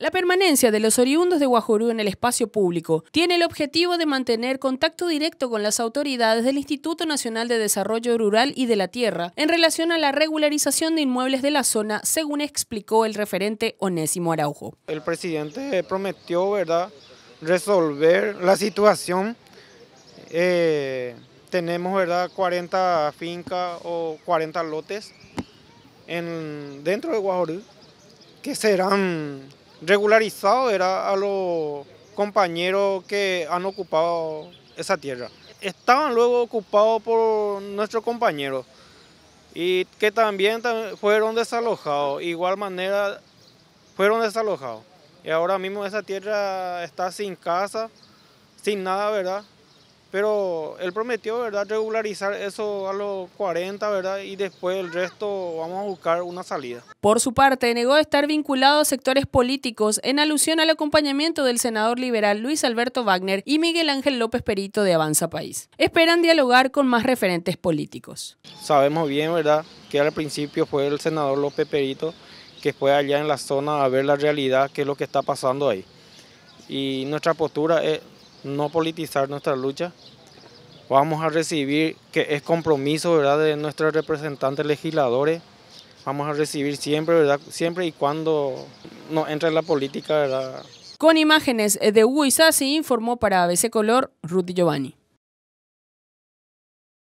La permanencia de los oriundos de Guajurú en el espacio público tiene el objetivo de mantener contacto directo con las autoridades del Instituto Nacional de Desarrollo Rural y de la Tierra en relación a la regularización de inmuebles de la zona, según explicó el referente Onésimo Araujo. El presidente prometió ¿verdad? resolver la situación. Eh, tenemos ¿verdad? 40 fincas o 40 lotes en, dentro de Guajurú que serán regularizado era a los compañeros que han ocupado esa tierra. Estaban luego ocupados por nuestros compañeros y que también fueron desalojados, igual manera fueron desalojados. Y ahora mismo esa tierra está sin casa, sin nada, ¿verdad? pero él prometió ¿verdad? regularizar eso a los 40 ¿verdad? y después el resto vamos a buscar una salida. Por su parte, negó estar vinculado a sectores políticos en alusión al acompañamiento del senador liberal Luis Alberto Wagner y Miguel Ángel López Perito de Avanza País. Esperan dialogar con más referentes políticos. Sabemos bien ¿verdad? que al principio fue el senador López Perito que fue allá en la zona a ver la realidad, qué es lo que está pasando ahí. Y nuestra postura es no politizar nuestra lucha. Vamos a recibir, que es compromiso ¿verdad? de nuestros representantes legisladores, vamos a recibir siempre, ¿verdad? siempre y cuando nos entre la política. ¿verdad? Con imágenes de Hugo Isasi informó para ABC Color Ruth Giovanni.